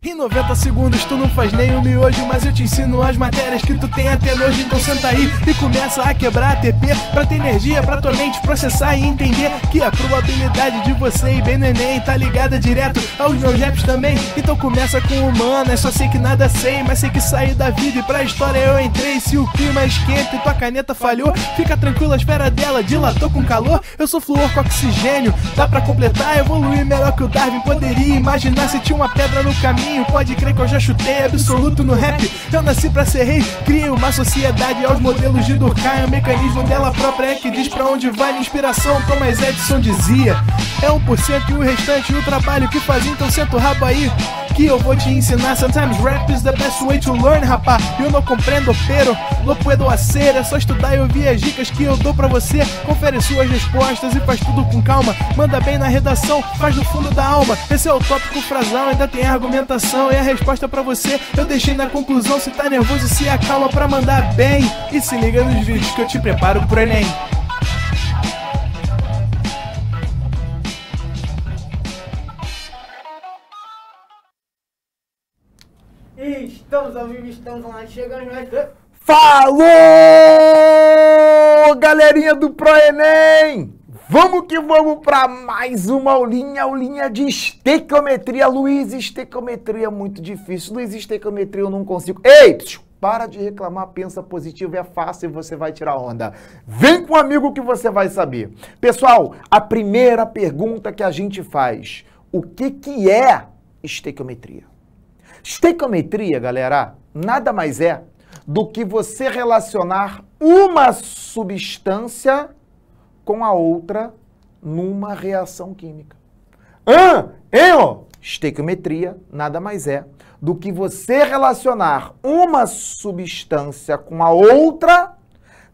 Em 90 segundos tu não faz nem um miojo Mas eu te ensino as matérias que tu tem até hoje Então senta aí e começa a quebrar a TP Pra ter energia, pra tua mente processar e entender Que a probabilidade de você e bem no Enem Tá ligada direto aos meus raps também Então começa com é só sei que nada sei Mas sei que saí da vida e pra história eu entrei Se o clima é esquenta e tua caneta falhou Fica tranquila, espera dela dilatou com calor Eu sou fluor com oxigênio, dá pra completar Evoluir melhor que o Darwin poderia imaginar Se tinha uma pedra no caminho pode crer que eu já chutei absoluto no rap. Eu nasci pra ser rei, criei uma sociedade aos modelos de Durkheim. É o mecanismo dela própria é que diz pra onde vai a inspiração, Thomas Edison dizia. É 1% e o restante do trabalho que faz, então senta o rabo aí que eu vou te ensinar. Sometimes rap is the best way to learn, rapá. Eu não compreendo, pero Não puedo é hacer. É só estudar e ouvir as dicas que eu dou pra você. Confere suas respostas e faz tudo com calma. Manda bem na redação, faz no fundo da alma. Esse é o tópico frasal, ainda tem argumentação e é a resposta para você eu deixei na conclusão. Se tá nervoso, se acalma para mandar bem. E se liga nos vídeos que eu te preparo pro Enem. Estamos ao vivo, estamos lá chegamos mais. Falou, galerinha do Pro Enem! Vamos que vamos para mais uma aulinha, aulinha de estequiometria. Luiz, estequiometria é muito difícil. Luiz, estequiometria eu não consigo. Ei, para de reclamar, pensa positivo, é fácil e você vai tirar onda. Vem com um amigo que você vai saber. Pessoal, a primeira pergunta que a gente faz, o que que é estequiometria? Estequiometria, galera, nada mais é do que você relacionar uma substância com a outra numa reação química. Ah, eu? Estequiometria nada mais é do que você relacionar uma substância com a outra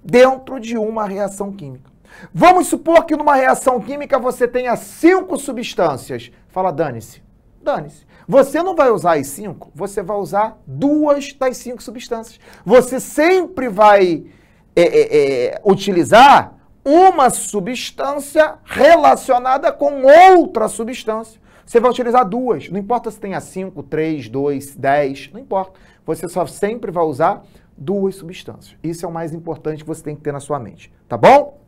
dentro de uma reação química. Vamos supor que numa reação química você tenha cinco substâncias. Fala, dane-se. Dane-se. Você não vai usar as cinco, você vai usar duas das cinco substâncias. Você sempre vai é, é, é, utilizar uma substância relacionada com outra substância. Você vai utilizar duas, não importa se tenha cinco, três, dois, dez, não importa. Você só sempre vai usar duas substâncias. Isso é o mais importante que você tem que ter na sua mente, tá bom?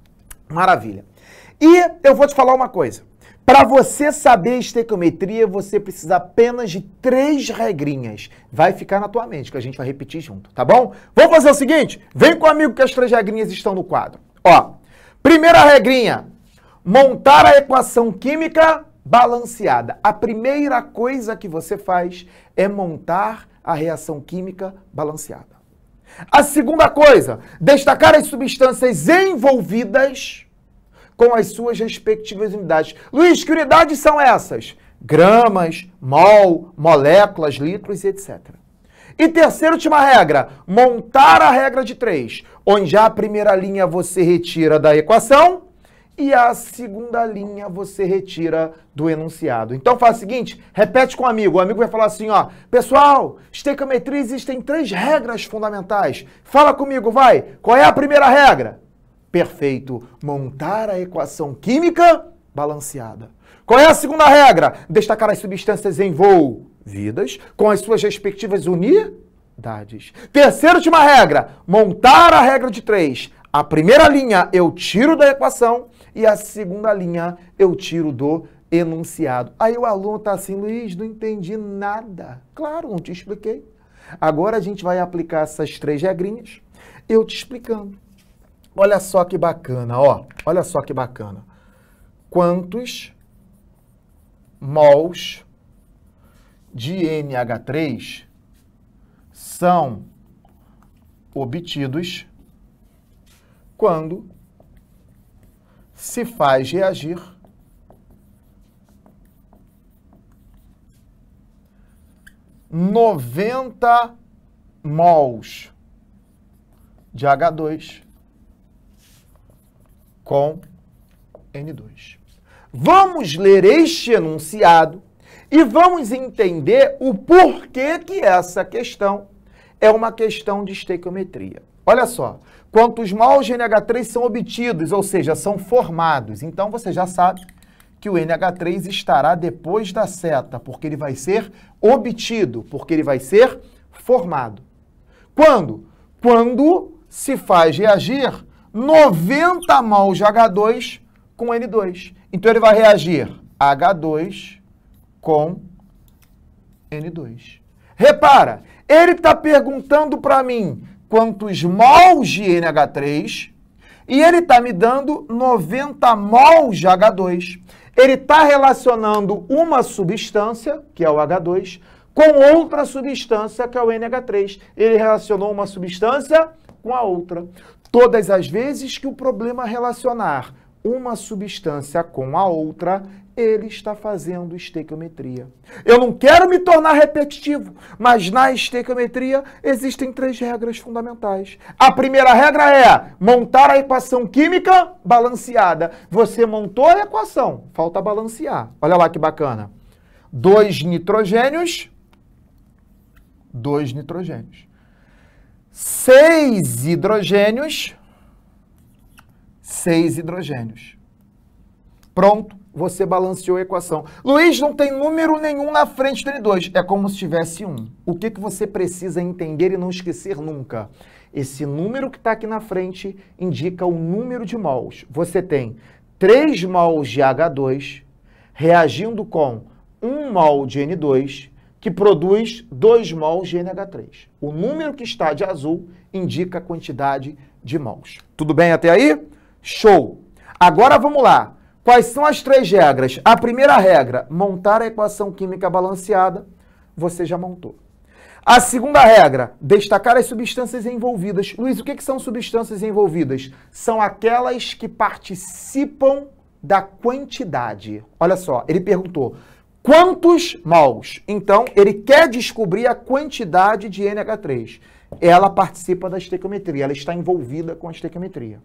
Maravilha. E eu vou te falar uma coisa. Para você saber estequiometria, você precisa apenas de três regrinhas. Vai ficar na tua mente, que a gente vai repetir junto, tá bom? Vamos fazer o seguinte? Vem comigo que as três regrinhas estão no quadro. Ó, Primeira regrinha: montar a equação química balanceada. A primeira coisa que você faz é montar a reação química balanceada. A segunda coisa, destacar as substâncias envolvidas com as suas respectivas unidades. Luiz, que unidades são essas? Gramas, mol, moléculas, litros, etc. E terceira última regra, montar a regra de três, onde a primeira linha você retira da equação e a segunda linha você retira do enunciado. Então faz o seguinte, repete com o amigo. O amigo vai falar assim, ó, pessoal, estequiometria existem três regras fundamentais. Fala comigo, vai. Qual é a primeira regra? Perfeito. Montar a equação química balanceada. Qual é a segunda regra? Destacar as substâncias em voo vidas com as suas respectivas unidades. Terceira última regra, montar a regra de três. A primeira linha eu tiro da equação e a segunda linha eu tiro do enunciado. Aí o aluno está assim, Luiz, não entendi nada. Claro, não te expliquei. Agora a gente vai aplicar essas três regrinhas, eu te explicando. Olha só que bacana, ó. Olha só que bacana. Quantos mols de NH3 são obtidos quando se faz reagir noventa mols de H2 com N2. Vamos ler este enunciado e vamos entender o porquê que essa questão é uma questão de estequiometria. Olha só, quantos mols de NH3 são obtidos, ou seja, são formados. Então você já sabe que o NH3 estará depois da seta, porque ele vai ser obtido, porque ele vai ser formado. Quando? Quando se faz reagir 90 mols de H2 com N2. Então ele vai reagir H2 com N2. Repara, ele está perguntando para mim quantos mols de NH3 e ele está me dando 90 mols de H2. Ele está relacionando uma substância, que é o H2, com outra substância, que é o NH3. Ele relacionou uma substância com a outra. Todas as vezes que o problema relacionar uma substância com a outra, ele está fazendo estequiometria. Eu não quero me tornar repetitivo, mas na estequiometria existem três regras fundamentais. A primeira regra é montar a equação química balanceada. Você montou a equação, falta balancear. Olha lá que bacana. Dois nitrogênios, dois nitrogênios. Seis hidrogênios, seis hidrogênios. Pronto você balanceou a equação. Luiz, não tem número nenhum na frente do N2. É como se tivesse um. O que, que você precisa entender e não esquecer nunca? Esse número que está aqui na frente indica o número de mols. Você tem 3 mols de H2 reagindo com 1 mol de N2 que produz 2 mols de NH3. O número que está de azul indica a quantidade de mols. Tudo bem até aí? Show! Agora vamos lá. Quais são as três regras? A primeira regra, montar a equação química balanceada, você já montou. A segunda regra, destacar as substâncias envolvidas. Luiz, o que, que são substâncias envolvidas? São aquelas que participam da quantidade. Olha só, ele perguntou quantos mols? Então, ele quer descobrir a quantidade de NH3. Ela participa da estequiometria, ela está envolvida com a estequiometria.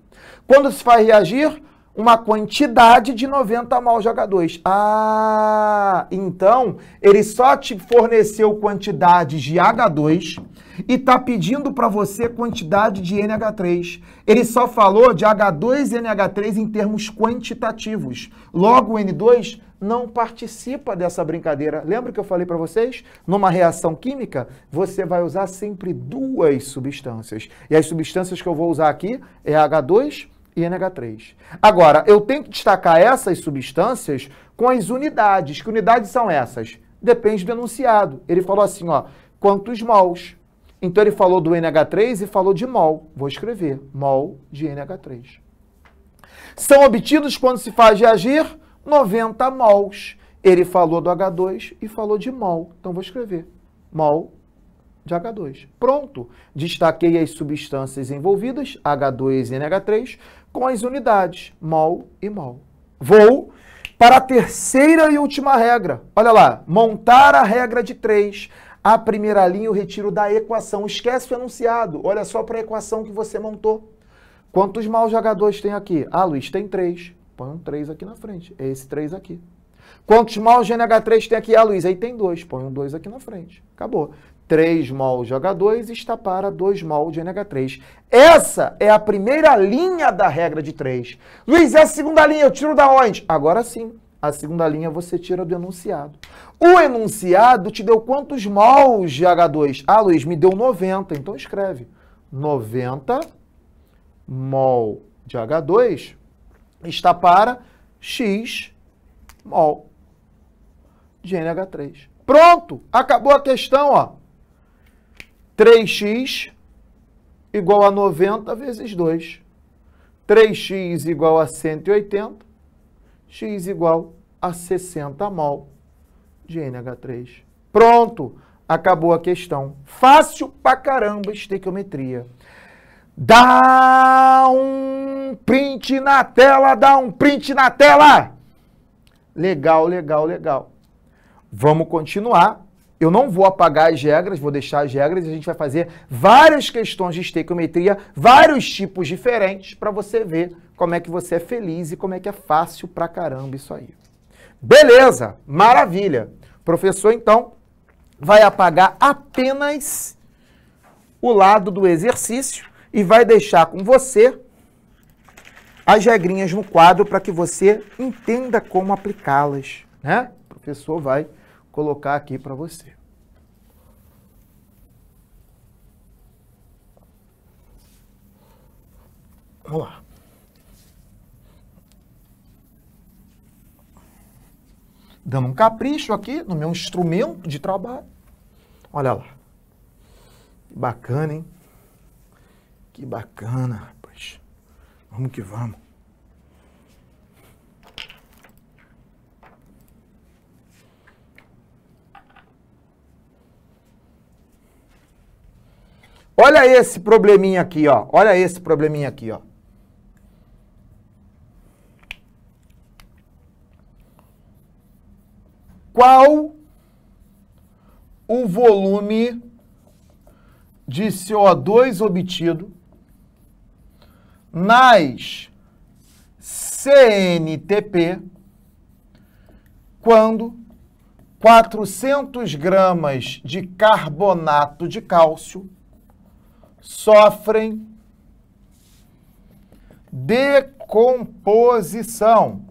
Quando se faz reagir? uma quantidade de 90 mal H2. Ah, então ele só te forneceu quantidade de H2 e tá pedindo para você quantidade de NH3. Ele só falou de H2 e NH3 em termos quantitativos. Logo, o N2 não participa dessa brincadeira. Lembra que eu falei para vocês? Numa reação química, você vai usar sempre duas substâncias. E as substâncias que eu vou usar aqui é H2 e NH3. Agora, eu tenho que destacar essas substâncias com as unidades. Que unidades são essas? Depende do enunciado. Ele falou assim, ó, quantos mols? Então ele falou do NH3 e falou de mol. Vou escrever mol de NH3. São obtidos quando se faz reagir 90 mols. Ele falou do H2 e falou de mol. Então vou escrever mol de H2. Pronto! Destaquei as substâncias envolvidas, H2 e NH3, com as unidades mol e mol. Vou para a terceira e última regra. Olha lá, montar a regra de 3. A primeira linha eu retiro da equação. Esquece o enunciado. Olha só para a equação que você montou. Quantos mols de H2 tem aqui? Ah, Luiz, tem 3. Põe um 3 aqui na frente. É esse 3 aqui. Quantos mols de NH3 tem aqui? Ah, Luiz, aí tem 2. Põe um 2 aqui na frente. Acabou. 3 mol de H2 está para 2 mol de NH3. Essa é a primeira linha da regra de 3. Luiz, é a segunda linha, eu tiro da onde? Agora sim, a segunda linha você tira do enunciado. O enunciado te deu quantos mols de H2? Ah, Luiz, me deu 90, então escreve. 90 mol de H2 está para X mol de NH3. Pronto, acabou a questão, ó. 3x igual a 90 vezes 2. 3x igual a 180, x igual a 60 mol de NH3. Pronto, acabou a questão. Fácil pra caramba estequiometria. Dá um print na tela, dá um print na tela! Legal, legal, legal. Vamos continuar eu não vou apagar as regras, vou deixar as regras e a gente vai fazer várias questões de estequiometria, vários tipos diferentes, para você ver como é que você é feliz e como é que é fácil para caramba isso aí. Beleza, maravilha. O professor, então, vai apagar apenas o lado do exercício e vai deixar com você as regrinhas no quadro para que você entenda como aplicá-las, né? O professor vai colocar aqui para você. Vamos lá. Dando um capricho aqui no meu instrumento de trabalho. Olha lá. Que bacana, hein? Que bacana, rapaz. Vamos que vamos. Olha esse probleminha aqui, ó. Olha esse probleminha aqui, ó. Qual o volume de CO2 obtido nas CNTP quando 400 gramas de carbonato de cálcio sofrem decomposição.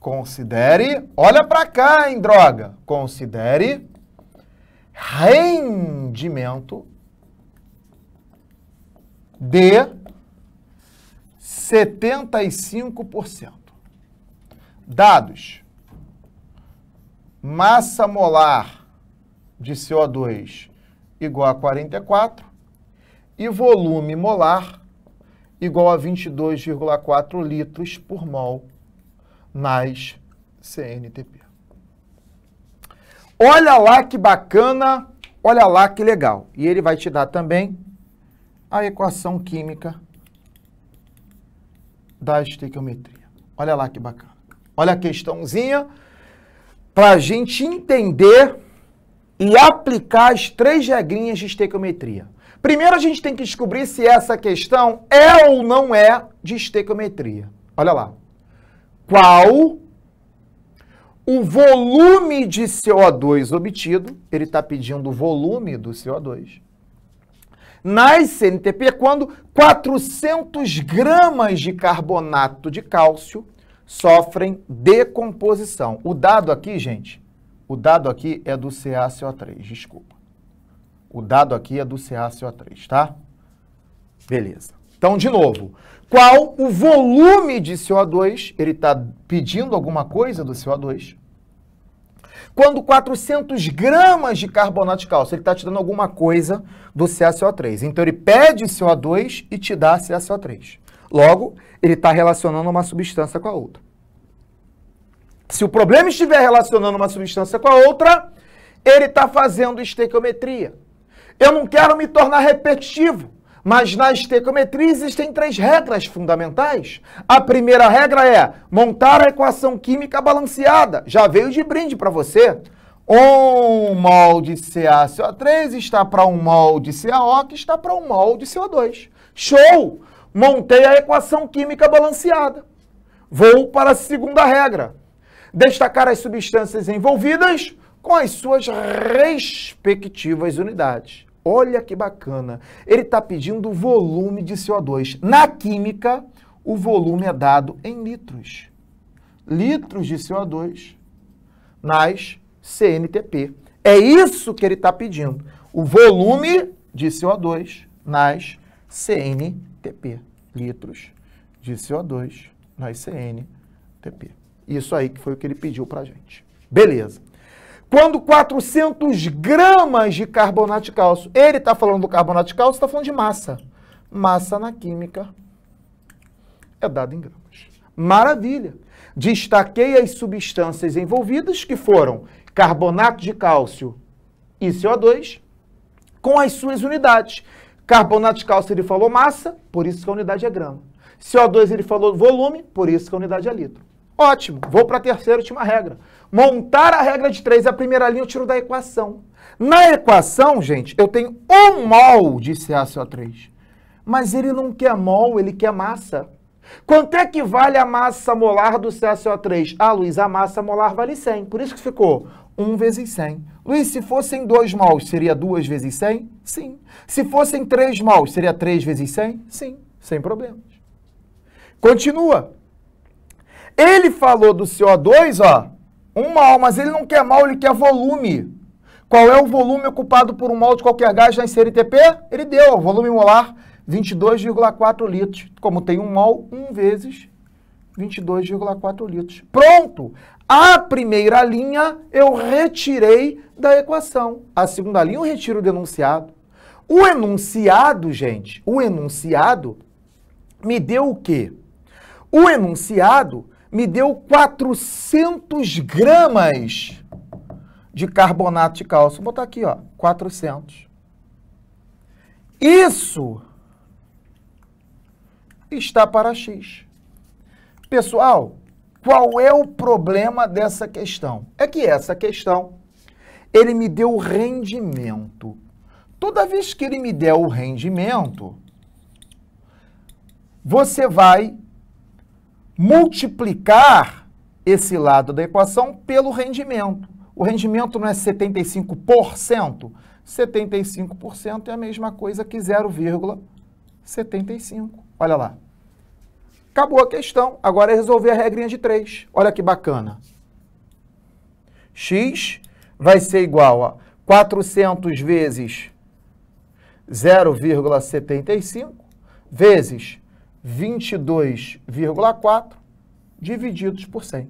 Considere, olha para cá, hein, droga. Considere rendimento de 75%. Dados. Massa molar de CO2 igual a 44 e volume molar igual a 22,4 litros por mol nas CNTP. Olha lá que bacana, olha lá que legal. E ele vai te dar também a equação química da estequiometria. Olha lá que bacana. Olha a questãozinha para a gente entender e aplicar as três regrinhas de estequiometria. Primeiro a gente tem que descobrir se essa questão é ou não é de estequiometria. Olha lá. Qual o volume de CO2 obtido, ele está pedindo o volume do CO2, nas CNTP quando 400 gramas de carbonato de cálcio sofrem decomposição. O dado aqui, gente, o dado aqui é do CaCO3, desculpa. O dado aqui é do CaCO3, tá? Beleza. Então, de novo, qual o volume de CO2? Ele está pedindo alguma coisa do CO2. Quando 400 gramas de carbonato de cálcio, ele está te dando alguma coisa do CaCO3. Então, ele pede CO2 e te dá CaCO3. Logo, ele está relacionando uma substância com a outra. Se o problema estiver relacionando uma substância com a outra, ele está fazendo estequiometria. Eu não quero me tornar repetitivo, mas na estequiometria existem três regras fundamentais. A primeira regra é montar a equação química balanceada. Já veio de brinde para você. Um mol de CaCO3 está para um mol de CaO, que está para um mol de CO2. Show! Montei a equação química balanceada. Vou para a segunda regra destacar as substâncias envolvidas com as suas respectivas unidades. Olha que bacana. Ele está pedindo o volume de CO2. Na química, o volume é dado em litros. Litros de CO2 nas CNTP. É isso que ele está pedindo. O volume de CO2 nas CNTP. Litros de CO2 nas CNTP. Isso aí que foi o que ele pediu para a gente. Beleza. Quando 400 gramas de carbonato de cálcio, ele está falando do carbonato de cálcio, está falando de massa. Massa na química é dada em gramas. Maravilha! Destaquei as substâncias envolvidas, que foram carbonato de cálcio e CO2, com as suas unidades. Carbonato de cálcio ele falou massa, por isso que a unidade é grama. CO2 ele falou volume, por isso que a unidade é litro. Ótimo, vou para a terceira última regra. Montar a regra de 3, é a primeira linha eu tiro da equação. Na equação, gente, eu tenho um mol de CaCO3. Mas ele não quer mol, ele quer massa. Quanto é que vale a massa molar do CaCO3? Ah, Luiz, a massa molar vale 100. Por isso que ficou 1 vezes 100. Luiz, se fossem 2 mols, seria 2 vezes 100? Sim. Se fossem 3 mols, seria 3 vezes 100? Sim, sem problemas. Continua. Ele falou do CO2, ó, um mol, mas ele não quer mol, ele quer volume. Qual é o volume ocupado por um mol de qualquer gás na CRTP? Ele deu, ó, volume molar 22,4 litros. Como tem um mol, 1 vezes 22,4 litros. Pronto! A primeira linha eu retirei da equação. A segunda linha eu retiro o denunciado. O enunciado, gente, o enunciado me deu o quê? O enunciado me deu 400 gramas de carbonato de cálcio. Vou botar aqui, ó, 400. Isso está para X. Pessoal, qual é o problema dessa questão? É que essa questão, ele me deu o rendimento. Toda vez que ele me der o rendimento, você vai multiplicar esse lado da equação pelo rendimento. O rendimento não é 75%? 75% é a mesma coisa que 0,75. Olha lá. Acabou a questão. Agora é resolver a regrinha de 3. Olha que bacana. x vai ser igual a 400 vezes 0,75 vezes 22,4 divididos por 100.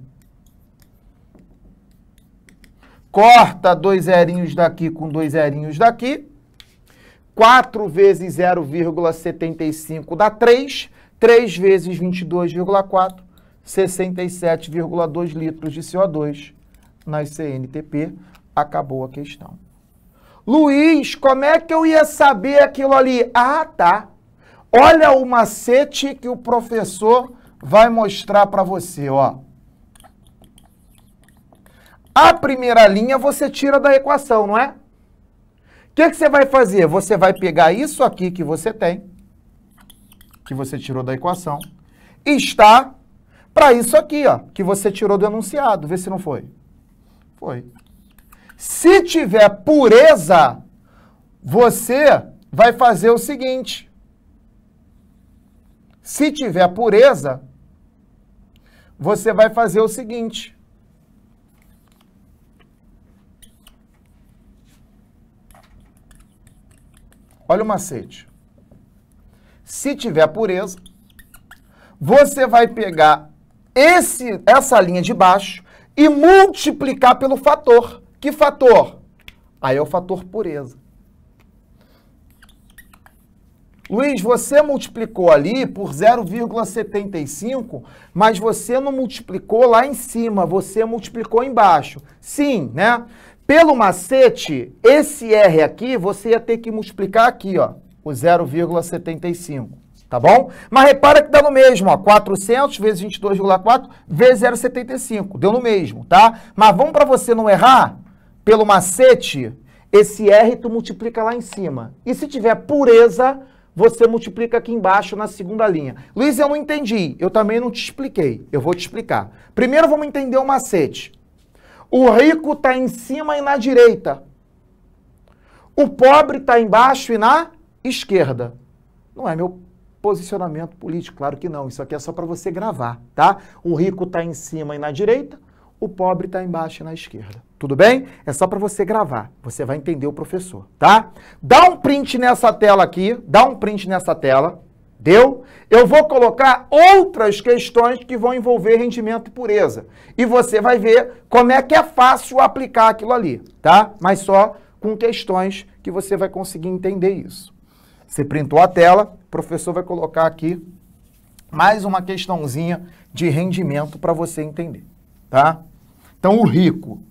Corta dois zerinhos daqui com dois zerinhos daqui. 4 vezes 0,75 dá 3. 3 vezes 22,4, 67,2 litros de CO2 nas CNTP. Acabou a questão. Luiz, como é que eu ia saber aquilo ali? Ah, tá. Olha o macete que o professor vai mostrar para você, ó. A primeira linha você tira da equação, não é? O que, que você vai fazer? Você vai pegar isso aqui que você tem, que você tirou da equação, e está para isso aqui, ó, que você tirou do enunciado. Vê se não foi. Foi. Se tiver pureza, você vai fazer o seguinte. Se tiver pureza, você vai fazer o seguinte. Olha o macete. Se tiver pureza, você vai pegar esse, essa linha de baixo e multiplicar pelo fator. Que fator? Aí é o fator pureza. Luiz, você multiplicou ali por 0,75, mas você não multiplicou lá em cima, você multiplicou embaixo. Sim, né? Pelo macete, esse R aqui, você ia ter que multiplicar aqui, ó, o 0,75 tá bom? Mas repara que dá no mesmo, ó, 400 vezes 22,4 vezes 0,75, deu no mesmo, tá? Mas vamos para você não errar, pelo macete, esse R tu multiplica lá em cima. E se tiver pureza, você multiplica aqui embaixo na segunda linha. Luiz, eu não entendi. Eu também não te expliquei. Eu vou te explicar. Primeiro vamos entender o macete. O rico está em cima e na direita. O pobre está embaixo e na esquerda. Não é meu posicionamento político, claro que não. Isso aqui é só para você gravar, tá? O rico está em cima e na direita, o pobre está embaixo e na esquerda. Tudo bem? É só para você gravar. Você vai entender o professor, tá? Dá um print nessa tela aqui, dá um print nessa tela. Deu? Eu vou colocar outras questões que vão envolver rendimento e pureza. E você vai ver como é que é fácil aplicar aquilo ali, tá? Mas só com questões que você vai conseguir entender isso. Você printou a tela, o professor vai colocar aqui mais uma questãozinha de rendimento para você entender, tá? Então, o rico,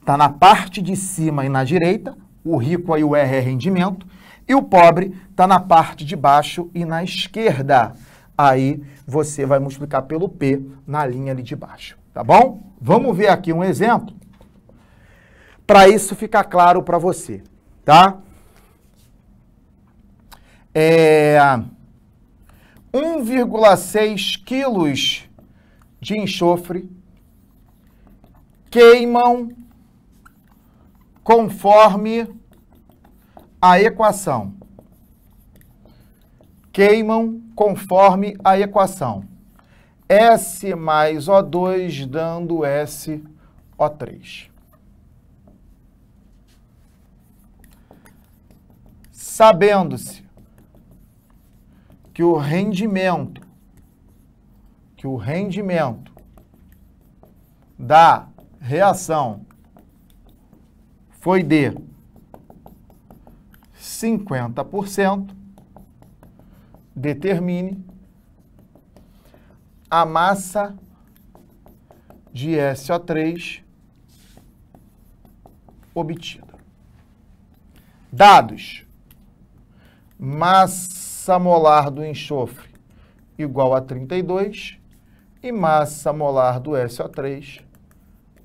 Está na parte de cima e na direita, o rico aí o R é rendimento, e o pobre está na parte de baixo e na esquerda. Aí você vai multiplicar pelo P na linha ali de baixo, tá bom? Vamos ver aqui um exemplo para isso ficar claro para você, tá? É 1,6 quilos de enxofre queimam conforme a equação. Queimam conforme a equação. S mais O2 dando SO3. Sabendo-se que o rendimento que o rendimento da reação foi de 50%, determine a massa de SO3 obtida. Dados. Massa molar do enxofre igual a 32 e massa molar do SO3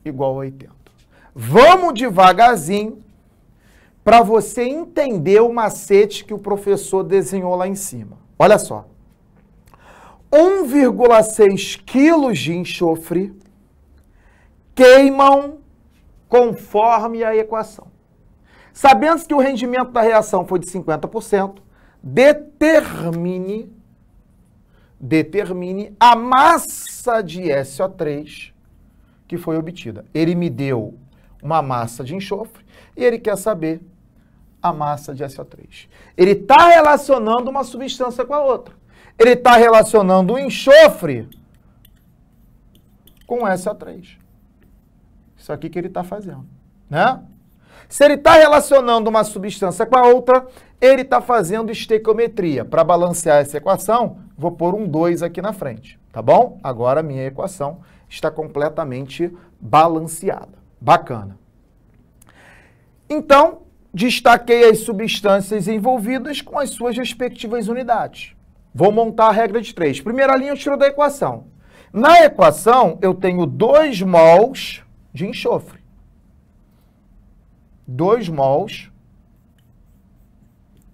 igual a 80. Vamos devagarzinho para você entender o macete que o professor desenhou lá em cima. Olha só. 1,6 quilos de enxofre queimam conforme a equação. Sabendo que o rendimento da reação foi de 50%, determine determine a massa de SO3 que foi obtida. Ele me deu uma massa de enxofre e ele quer saber a massa de SO3. Ele está relacionando uma substância com a outra. Ele está relacionando o enxofre com SO3. Isso aqui que ele está fazendo, né? Se ele está relacionando uma substância com a outra, ele está fazendo estequiometria. Para balancear essa equação, vou pôr um 2 aqui na frente, tá bom? Agora minha equação está completamente balanceada. Bacana. Então, destaquei as substâncias envolvidas com as suas respectivas unidades. Vou montar a regra de três. Primeira linha eu tiro da equação. Na equação, eu tenho 2 mols de enxofre. 2 mols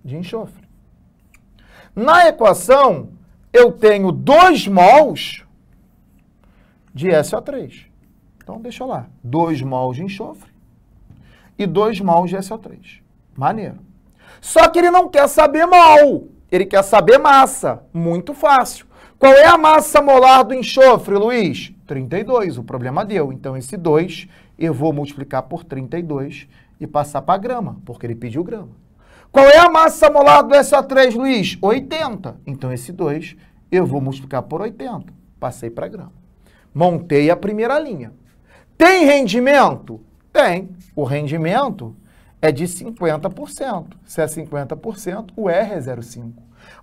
de enxofre. Na equação, eu tenho 2 mols de SO3. Então deixa lá. 2 mols de enxofre e 2 mols de SO3. Maneiro. Só que ele não quer saber mol. Ele quer saber massa. Muito fácil. Qual é a massa molar do enxofre, Luiz? 32. O problema deu. Então esse 2 eu vou multiplicar por 32 e passar para grama, porque ele pediu grama. Qual é a massa molar do SO3, Luiz? 80. Então esse 2 eu vou multiplicar por 80. Passei para grama. Montei a primeira linha. Tem rendimento? Tem. O rendimento é de 50%. Se é 50%, o R é 0,5.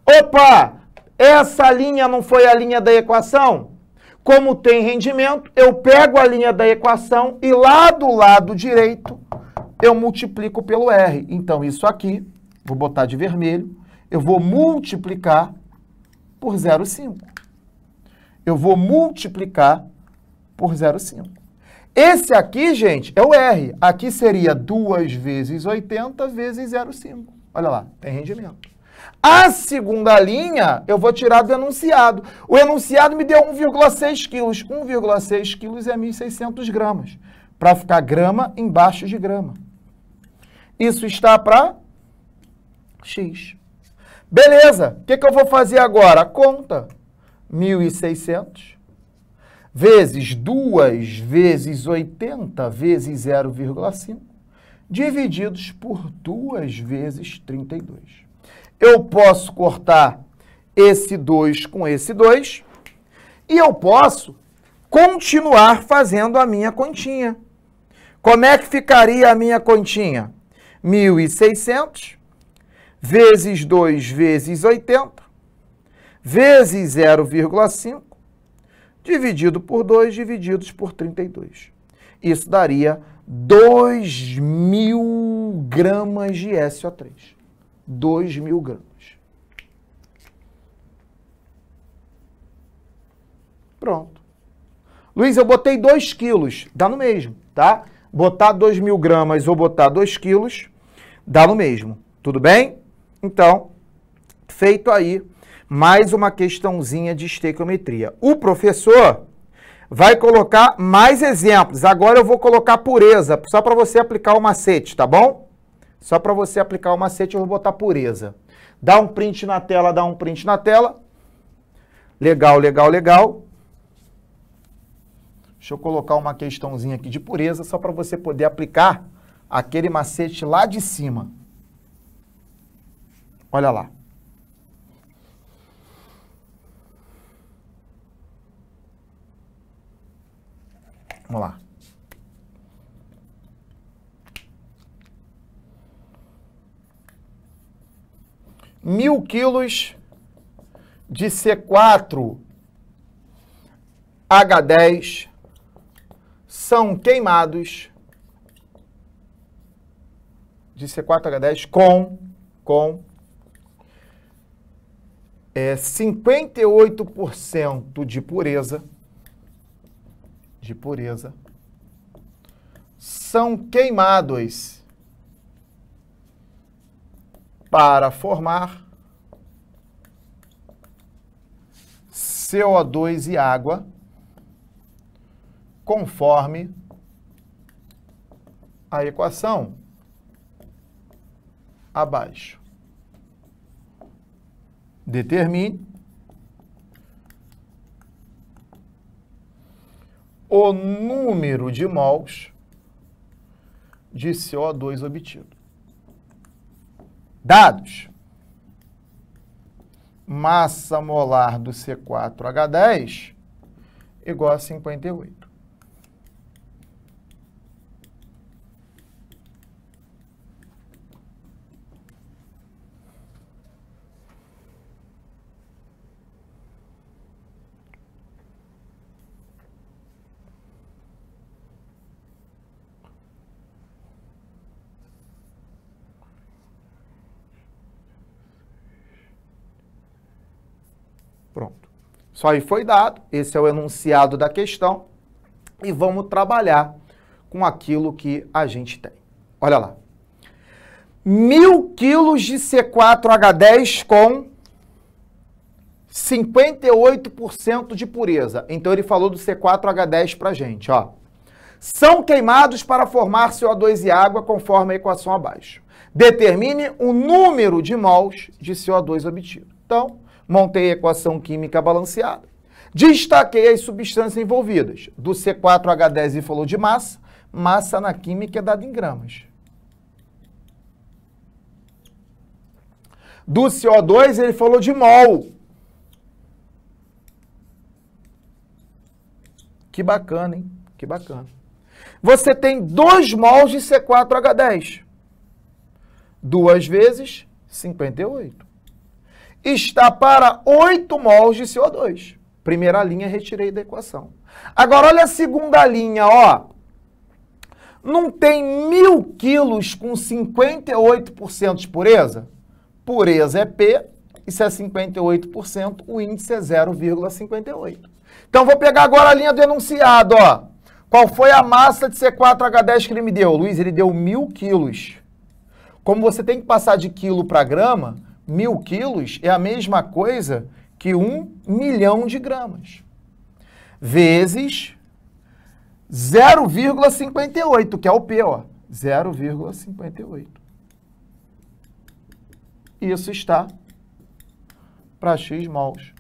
Opa! Essa linha não foi a linha da equação? Como tem rendimento, eu pego a linha da equação e lá do lado direito eu multiplico pelo R. Então, isso aqui, vou botar de vermelho, eu vou multiplicar por 0,5. Eu vou multiplicar por 0,5. Esse aqui, gente, é o R. Aqui seria 2 vezes 80 vezes 0,5. Olha lá, tem rendimento. A segunda linha, eu vou tirar do enunciado. O enunciado me deu 1,6 quilos. 1,6 quilos é 1.600 gramas. Para ficar grama embaixo de grama. Isso está para X. Beleza, o que, que eu vou fazer agora? Conta. 1.600 vezes 2 vezes 80 vezes 0,5, divididos por 2 vezes 32. Eu posso cortar esse 2 com esse 2 e eu posso continuar fazendo a minha continha. Como é que ficaria a minha continha? 1.600 vezes 2 vezes 80 vezes 0,5 dividido por 2, divididos por 32. Isso daria 2.000 gramas de SO3. 2.000 gramas. Pronto. Luiz, eu botei 2 quilos. Dá no mesmo, tá? Botar 2.000 gramas ou botar 2 quilos, dá no mesmo. Tudo bem? Então, feito aí mais uma questãozinha de estequiometria. O professor vai colocar mais exemplos. Agora eu vou colocar pureza, só para você aplicar o macete, tá bom? Só para você aplicar o macete, eu vou botar pureza. Dá um print na tela, dá um print na tela. Legal, legal, legal. Deixa eu colocar uma questãozinha aqui de pureza, só para você poder aplicar aquele macete lá de cima. Olha lá. Vamos lá. Mil quilos de C4 H10 são queimados de C4H10 com, com é, 58% de pureza de pureza são queimados para formar CO2 e água, conforme a equação abaixo. Determine o número de mols de CO2 obtido. Dados. Massa molar do C4H10 igual a 58. Isso aí foi dado, esse é o enunciado da questão, e vamos trabalhar com aquilo que a gente tem. Olha lá. Mil quilos de C4H10 com 58% de pureza. Então ele falou do C4H10 para gente, ó. São queimados para formar CO2 e água conforme a equação abaixo. Determine o número de mols de CO2 obtido. Então, montei a equação química balanceada, destaquei as substâncias envolvidas. Do C4H10 e falou de massa, massa na química é dada em gramas. Do CO2 ele falou de mol. Que bacana, hein? Que bacana. Você tem 2 mols de C4H10. Duas vezes, 58 está para 8 mols de CO2. Primeira linha retirei da equação. Agora olha a segunda linha, ó. Não tem mil quilos com 58% de pureza? Pureza é P, isso é 58%, o índice é 0,58. Então vou pegar agora a linha do enunciado, ó. Qual foi a massa de C4H10 que ele me deu? Luiz, ele deu mil quilos. Como você tem que passar de quilo para grama, mil quilos é a mesma coisa que um milhão de gramas, vezes 0,58, que é o P, ó. 0,58. Isso está para x mols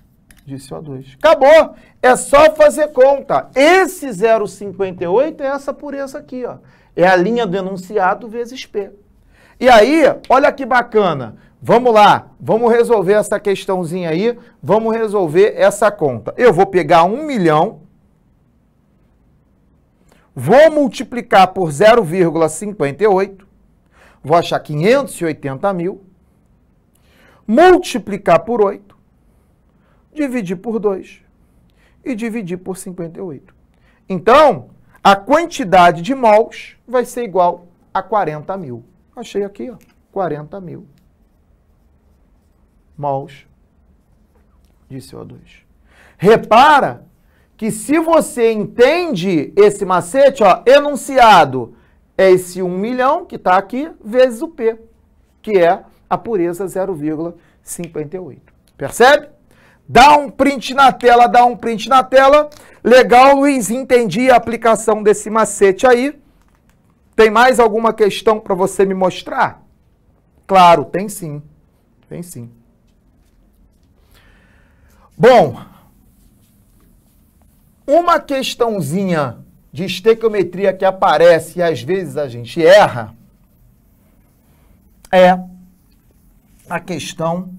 de CO2. Acabou! É só fazer conta. Esse 0,58 é essa pureza aqui, ó. É a linha do enunciado vezes P. E aí, olha que bacana. Vamos lá, vamos resolver essa questãozinha aí, vamos resolver essa conta. Eu vou pegar 1 milhão, vou multiplicar por 0,58, vou achar 580 mil, multiplicar por 8, dividir por 2 e dividir por 58. Então, a quantidade de mols vai ser igual a 40 mil. Achei aqui, ó, 40 mil mols de CO2. Repara que se você entende esse macete, ó, enunciado é esse 1 milhão que está aqui, vezes o P, que é a pureza 0,58. Percebe? Dá um print na tela, dá um print na tela. Legal, Luiz, entendi a aplicação desse macete aí. Tem mais alguma questão para você me mostrar? Claro, tem sim. Tem sim. Bom, uma questãozinha de estequiometria que aparece e às vezes a gente erra é a questão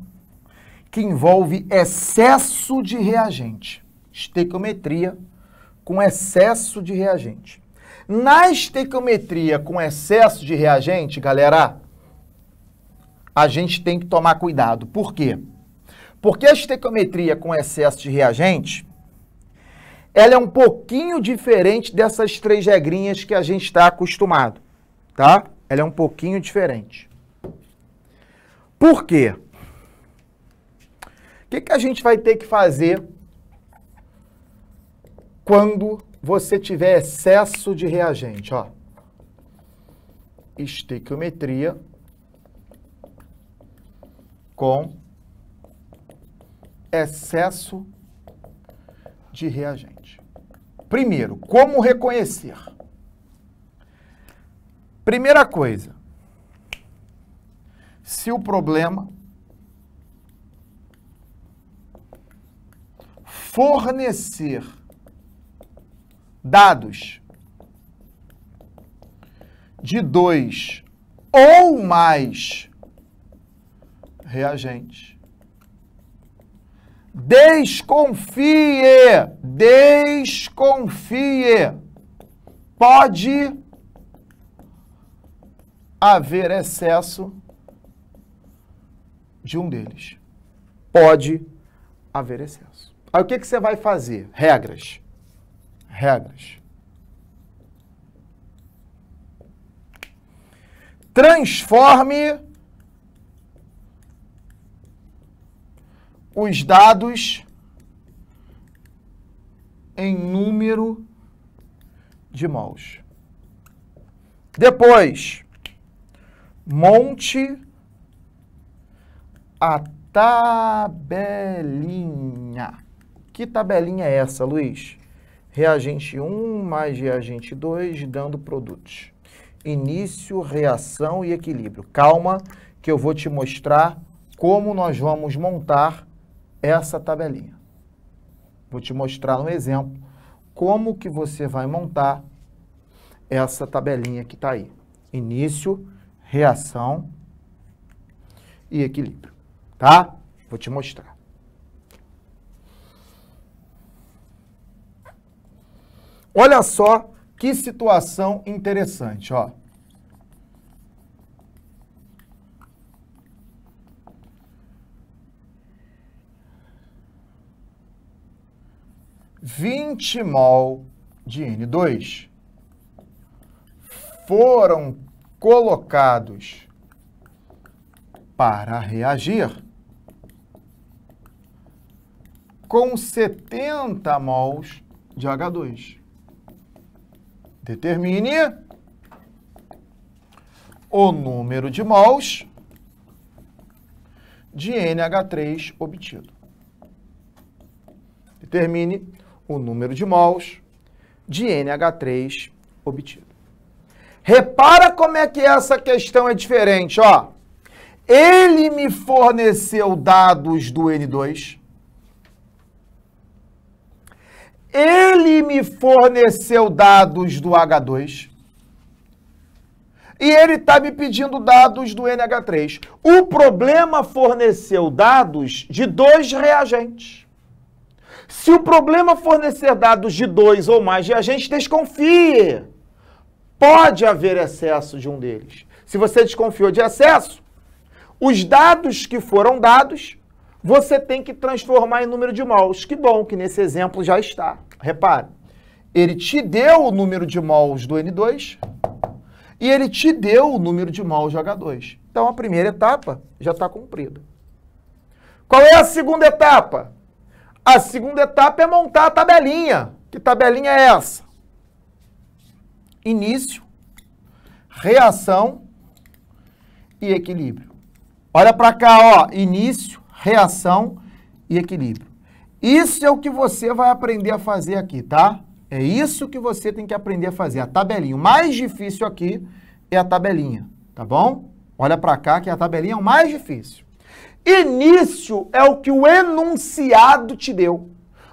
que envolve excesso de reagente. Estequiometria com excesso de reagente. Na estequiometria com excesso de reagente, galera, a gente tem que tomar cuidado. Por quê? Porque a estequiometria com excesso de reagente, ela é um pouquinho diferente dessas três regrinhas que a gente está acostumado, tá? Ela é um pouquinho diferente. Por quê? O que, que a gente vai ter que fazer quando você tiver excesso de reagente? Ó. Estequiometria com excesso de reagente. Primeiro, como reconhecer? Primeira coisa, se o problema fornecer dados de dois ou mais reagentes, Desconfie, desconfie. Pode haver excesso de um deles. Pode haver excesso. Aí o que, que você vai fazer? Regras. Regras. Transforme os dados em número de mols. Depois, monte a tabelinha. Que tabelinha é essa, Luiz? Reagente 1 mais reagente 2, dando produtos. Início, reação e equilíbrio. Calma, que eu vou te mostrar como nós vamos montar essa tabelinha. Vou te mostrar um exemplo como que você vai montar essa tabelinha que está aí. Início, reação e equilíbrio, tá? Vou te mostrar. Olha só que situação interessante, ó. 20 mol de N2 foram colocados para reagir com 70 mols de H2. Determine o número de mols de NH3 obtido. Determine o número de mols de NH3 obtido. Repara como é que essa questão é diferente, ó. Ele me forneceu dados do N2. Ele me forneceu dados do H2. E ele está me pedindo dados do NH3. O problema forneceu dados de dois reagentes. Se o problema fornecer dados de dois ou mais reagentes, desconfie. Pode haver excesso de um deles. Se você desconfiou de excesso, os dados que foram dados, você tem que transformar em número de mols. Que bom que nesse exemplo já está. Repare, ele te deu o número de mols do N2 e ele te deu o número de mols do H2. Então a primeira etapa já está cumprida. Qual é a segunda etapa? A segunda etapa é montar a tabelinha. Que tabelinha é essa? Início, reação e equilíbrio. Olha para cá, ó, início, reação e equilíbrio. Isso é o que você vai aprender a fazer aqui, tá? É isso que você tem que aprender a fazer, a tabelinha. O mais difícil aqui é a tabelinha, tá bom? Olha para cá que a tabelinha é o mais difícil. Início é o que o enunciado te deu.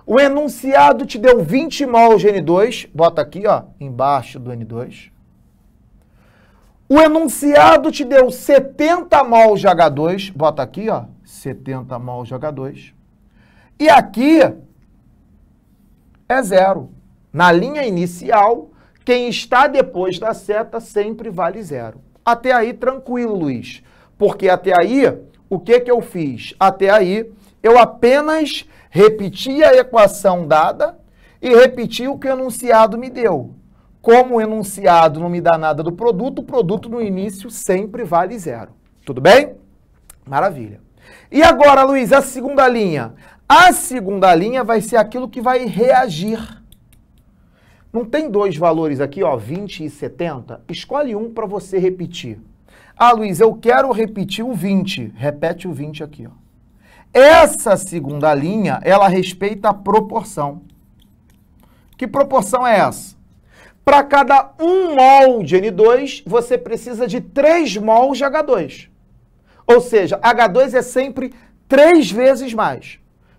O enunciado te deu 20 mol de N2, bota aqui, ó, embaixo do N2. O enunciado te deu 70 mol de H2, bota aqui, ó, 70 mol de H2. E aqui é zero. Na linha inicial, quem está depois da seta sempre vale zero. Até aí, tranquilo, Luiz. Porque até aí, o que, que eu fiz? Até aí, eu apenas repeti a equação dada e repeti o que o enunciado me deu. Como o enunciado não me dá nada do produto, o produto no início sempre vale zero. Tudo bem? Maravilha. E agora, Luiz, a segunda linha. A segunda linha vai ser aquilo que vai reagir. Não tem dois valores aqui, ó, 20 e 70? Escolhe um para você repetir. Ah, Luiz, eu quero repetir o 20. Repete o 20 aqui. Ó. Essa segunda linha, ela respeita a proporção. Que proporção é essa? Para cada 1 mol de N2, você precisa de 3 mol de H2. Ou seja, H2 é sempre 3 vezes mais.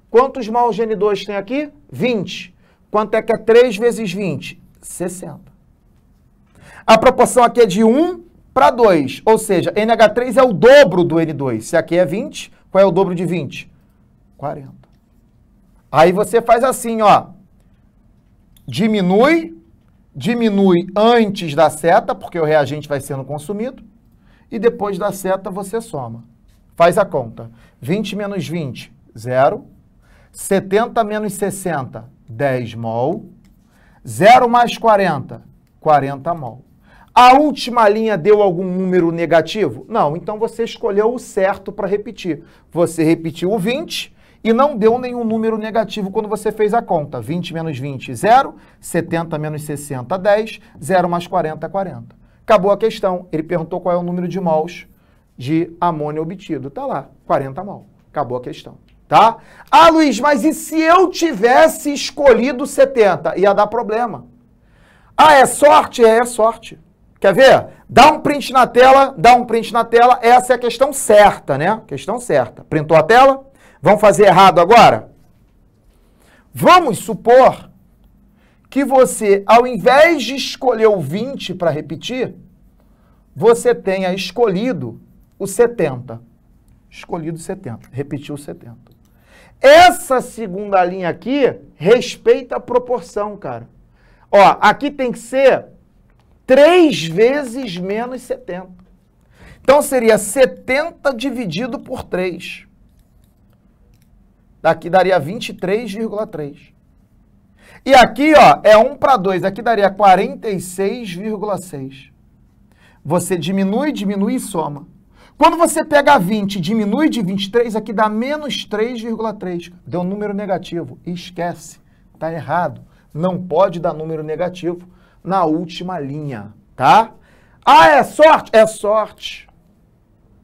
Quantos mols de N2 tem aqui? 20. Quanto é que é 3 vezes 20? 60. A proporção aqui é de 1 para 2. Ou seja, NH3 é o dobro do N2. Se aqui é 20, qual é o dobro de 20? 40. Aí você faz assim, ó. Diminui, diminui antes da seta, porque o reagente vai sendo consumido, e depois da seta você soma. Faz a conta. 20 menos 20, 0. 70 menos 60, 10 mol. 0 mais 40, 40 mol. A última linha deu algum número negativo? Não, então você escolheu o certo para repetir. Você repetiu o 20 e não deu nenhum número negativo quando você fez a conta. 20 menos 20, 0. 70 menos 60, 10. 0 mais 40, 40. Acabou a questão. Ele perguntou qual é o número de mols de amônia obtido. Está lá, 40 mol. Acabou a questão. Tá? Ah, Luiz, mas e se eu tivesse escolhido 70? Ia dar problema. Ah, é sorte? É, é sorte. Quer ver? Dá um print na tela, dá um print na tela. Essa é a questão certa, né? Questão certa. Printou a tela? Vamos fazer errado agora? Vamos supor que você, ao invés de escolher o 20 para repetir, você tenha escolhido o 70. Escolhido 70, repetiu 70. Essa segunda linha aqui respeita a proporção, cara. Ó, aqui tem que ser 3 vezes menos 70. Então seria 70 dividido por 3. Daqui daria 23,3. E aqui, ó, é 1 para 2. Aqui daria 46,6. Você diminui, diminui e soma. Quando você pega 20 diminui de 23, aqui dá menos 3,3. Deu um número negativo. Esquece. Está errado. Não pode dar número negativo na última linha, tá? Ah, é sorte? É sorte.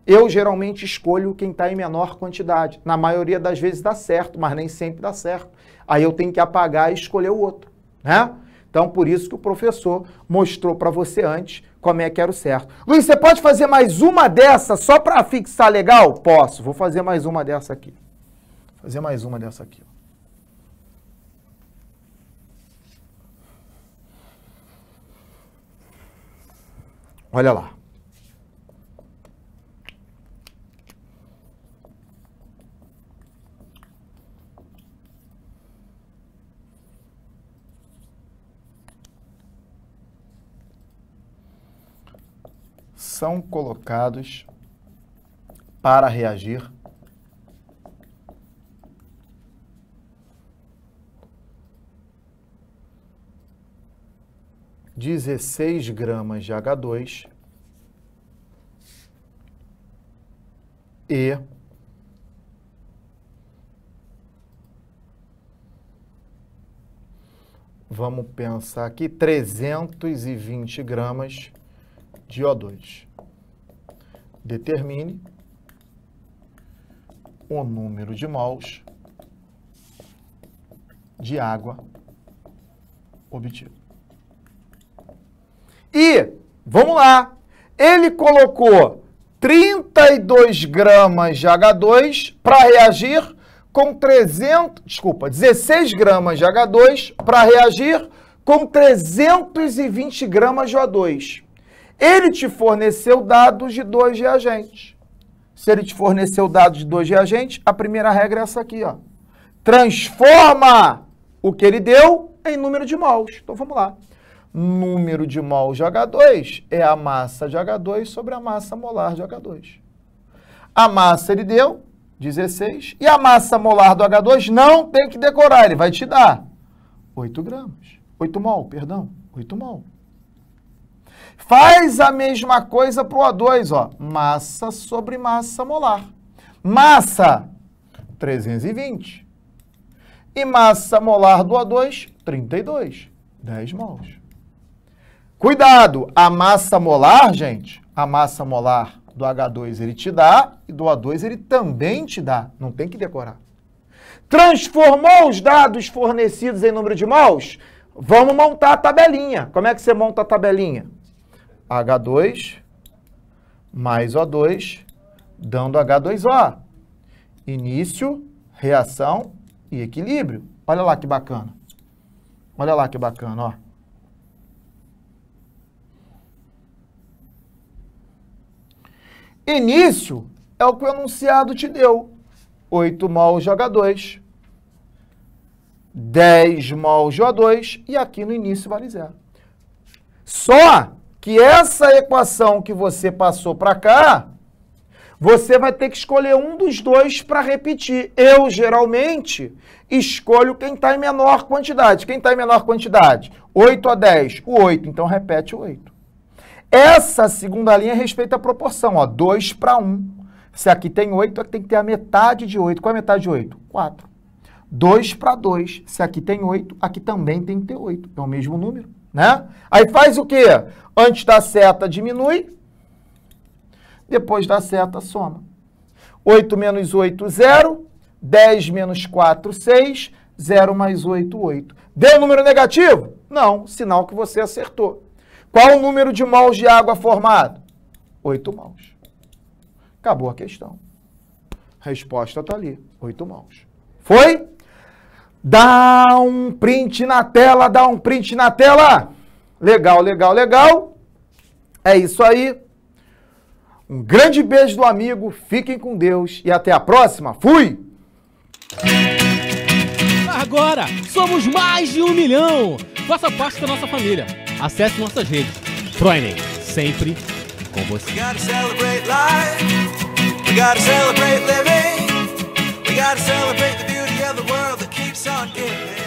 Eu geralmente escolho quem está em menor quantidade. Na maioria das vezes dá certo, mas nem sempre dá certo. Aí eu tenho que apagar e escolher o outro, né? Então, por isso que o professor mostrou para você antes como é que era o certo. Luiz, você pode fazer mais uma dessa só para fixar legal? Posso. Vou fazer mais uma dessa aqui. Vou fazer mais uma dessa aqui. Olha lá. São colocados para reagir 16 gramas de H2 e vamos pensar aqui, 320 gramas de O2. Determine o número de mols de água obtido. E, vamos lá, ele colocou 32 gramas de H2 para reagir com 300, desculpa, 16 gramas de H2 para reagir com 320 gramas de O2. Ele te forneceu dados de dois reagentes. Se ele te forneceu dados de dois reagentes, a primeira regra é essa aqui, ó. Transforma o que ele deu em número de mols. Então vamos lá número de mol de H2 é a massa de H2 sobre a massa molar de H2. A massa ele deu, 16, e a massa molar do H2 não tem que decorar, ele vai te dar 8 gramas, 8 mol, perdão, 8 mol. Faz a mesma coisa para o a 2 ó, massa sobre massa molar. Massa, 320. E massa molar do a 2 32, 10 mols. Cuidado, a massa molar, gente, a massa molar do H2 ele te dá e do O2 ele também te dá. Não tem que decorar. Transformou os dados fornecidos em número de mols? Vamos montar a tabelinha. Como é que você monta a tabelinha? H2 mais O2 dando H2O. Início, reação e equilíbrio. Olha lá que bacana. Olha lá que bacana, ó. Início é o que o enunciado te deu. 8 mol joga 2. 10 mol JO2 e aqui no início vale zero. Só que essa equação que você passou para cá, você vai ter que escolher um dos dois para repetir. Eu, geralmente, escolho quem está em menor quantidade. Quem está em menor quantidade? 8 a 10, o 8. Então, repete o 8. Essa segunda linha respeita a proporção, ó, 2 para 1. Se aqui tem 8, tem que ter a metade de 8. Qual é a metade de 8? 4. 2 para 2. Se aqui tem 8, aqui também tem que ter 8. É o mesmo número, né? Aí faz o quê? Antes da seta diminui, depois da seta soma. 8 menos 8, 0. 10 menos 4, 6. 0 mais 8, 8. Deu número negativo? Não, sinal que você acertou. Qual o número de mols de água formado? 8 mols. Acabou a questão. Resposta está ali, 8 mols. Foi? Dá um print na tela, dá um print na tela. Legal, legal, legal. É isso aí. Um grande beijo do amigo, fiquem com Deus e até a próxima. Fui! Agora somos mais de um milhão. Faça parte da nossa família Acesse nossas redes. Proenem, sempre com você. We gotta celebrate life. We gotta celebrate living. We gotta celebrate the beauty of the world that keeps on giving.